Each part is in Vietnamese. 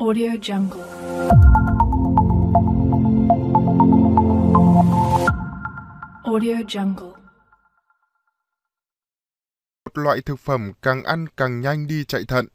Audio Jungle. Audio Jungle. Một loại thực phẩm càng ăn càng nhanh đi chạy thận.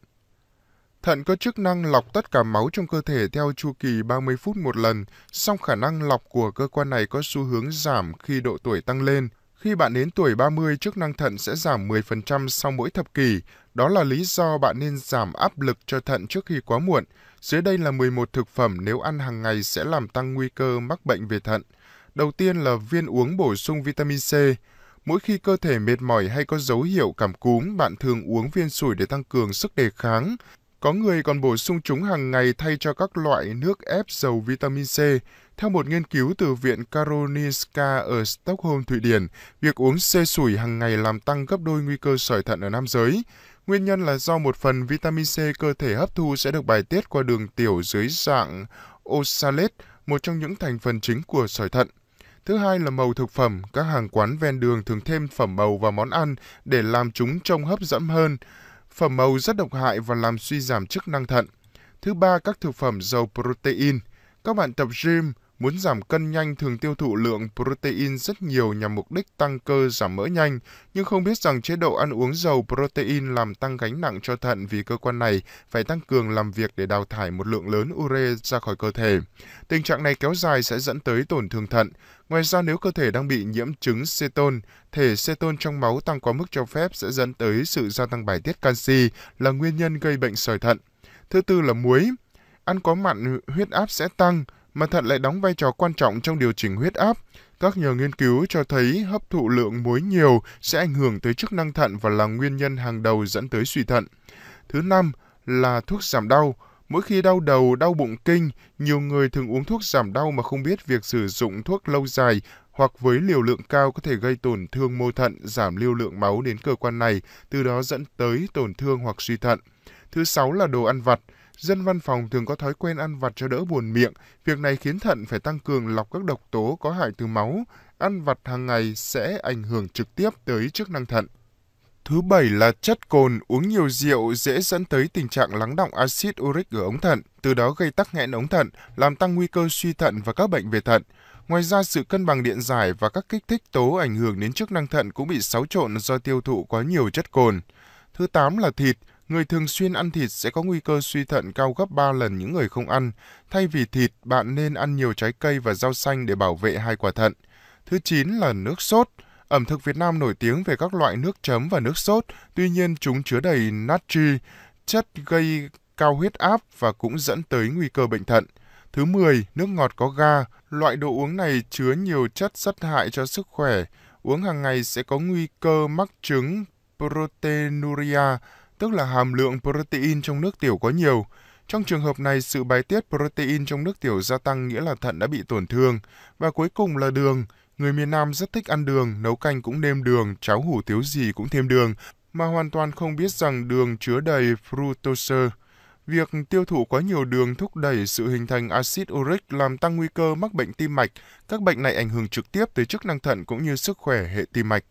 Thận có chức năng lọc tất cả máu trong cơ thể theo chu kỳ 30 phút một lần, song khả năng lọc của cơ quan này có xu hướng giảm khi độ tuổi tăng lên. Khi bạn đến tuổi 30, chức năng thận sẽ giảm 10% sau mỗi thập kỷ, đó là lý do bạn nên giảm áp lực cho thận trước khi quá muộn. Dưới đây là 11 thực phẩm nếu ăn hàng ngày sẽ làm tăng nguy cơ mắc bệnh về thận. Đầu tiên là viên uống bổ sung vitamin C. Mỗi khi cơ thể mệt mỏi hay có dấu hiệu cảm cúm, bạn thường uống viên sủi để tăng cường sức đề kháng. Có người còn bổ sung chúng hàng ngày thay cho các loại nước ép dầu vitamin C. Theo một nghiên cứu từ Viện Karolinska ở Stockholm, Thụy Điển, việc uống C sủi hàng ngày làm tăng gấp đôi nguy cơ sỏi thận ở nam giới. Nguyên nhân là do một phần vitamin C cơ thể hấp thu sẽ được bài tiết qua đường tiểu dưới dạng oxalate, một trong những thành phần chính của sỏi thận. Thứ hai là màu thực phẩm, các hàng quán ven đường thường thêm phẩm màu vào món ăn để làm chúng trông hấp dẫn hơn. Phẩm màu rất độc hại và làm suy giảm chức năng thận. Thứ ba, các thực phẩm giàu protein. Các bạn tập gym muốn giảm cân nhanh thường tiêu thụ lượng protein rất nhiều nhằm mục đích tăng cơ giảm mỡ nhanh, nhưng không biết rằng chế độ ăn uống giàu protein làm tăng gánh nặng cho thận vì cơ quan này phải tăng cường làm việc để đào thải một lượng lớn ure ra khỏi cơ thể. Tình trạng này kéo dài sẽ dẫn tới tổn thương thận. Ngoài ra nếu cơ thể đang bị nhiễm chứng ceton, thể ceton trong máu tăng quá mức cho phép sẽ dẫn tới sự gia tăng bài tiết canxi là nguyên nhân gây bệnh sỏi thận. Thứ tư là muối. Ăn quá mặn huyết áp sẽ tăng, mà thận lại đóng vai trò quan trọng trong điều chỉnh huyết áp. Các nhà nghiên cứu cho thấy hấp thụ lượng muối nhiều sẽ ảnh hưởng tới chức năng thận và là nguyên nhân hàng đầu dẫn tới suy thận. Thứ năm là thuốc giảm đau. Mỗi khi đau đầu, đau bụng kinh, nhiều người thường uống thuốc giảm đau mà không biết việc sử dụng thuốc lâu dài hoặc với liều lượng cao có thể gây tổn thương mô thận, giảm lưu lượng máu đến cơ quan này, từ đó dẫn tới tổn thương hoặc suy thận. Thứ sáu là đồ ăn vặt. Dân văn phòng thường có thói quen ăn vặt cho đỡ buồn miệng, việc này khiến thận phải tăng cường lọc các độc tố có hại từ máu, ăn vặt hàng ngày sẽ ảnh hưởng trực tiếp tới chức năng thận. Thứ bảy là chất cồn, uống nhiều rượu dễ dẫn tới tình trạng lắng động axit uric ở ống thận, từ đó gây tắc nghẽn ống thận, làm tăng nguy cơ suy thận và các bệnh về thận. Ngoài ra, sự cân bằng điện giải và các kích thích tố ảnh hưởng đến chức năng thận cũng bị xáo trộn do tiêu thụ quá nhiều chất cồn. Thứ tám là thịt. Người thường xuyên ăn thịt sẽ có nguy cơ suy thận cao gấp 3 lần những người không ăn. Thay vì thịt, bạn nên ăn nhiều trái cây và rau xanh để bảo vệ hai quả thận. Thứ 9 là nước sốt. Ẩm thực Việt Nam nổi tiếng về các loại nước chấm và nước sốt, tuy nhiên chúng chứa đầy natri, chất gây cao huyết áp và cũng dẫn tới nguy cơ bệnh thận. Thứ 10, nước ngọt có ga. Loại đồ uống này chứa nhiều chất rất hại cho sức khỏe. Uống hàng ngày sẽ có nguy cơ mắc chứng proteinuria, tức là hàm lượng protein trong nước tiểu có nhiều. Trong trường hợp này, sự bài tiết protein trong nước tiểu gia tăng nghĩa là thận đã bị tổn thương. Và cuối cùng là đường. Người miền Nam rất thích ăn đường, nấu canh cũng nêm đường, cháo hủ tiếu gì cũng thêm đường, mà hoàn toàn không biết rằng đường chứa đầy fructose. Việc tiêu thụ quá nhiều đường thúc đẩy sự hình thành axit uric làm tăng nguy cơ mắc bệnh tim mạch. Các bệnh này ảnh hưởng trực tiếp tới chức năng thận cũng như sức khỏe hệ tim mạch.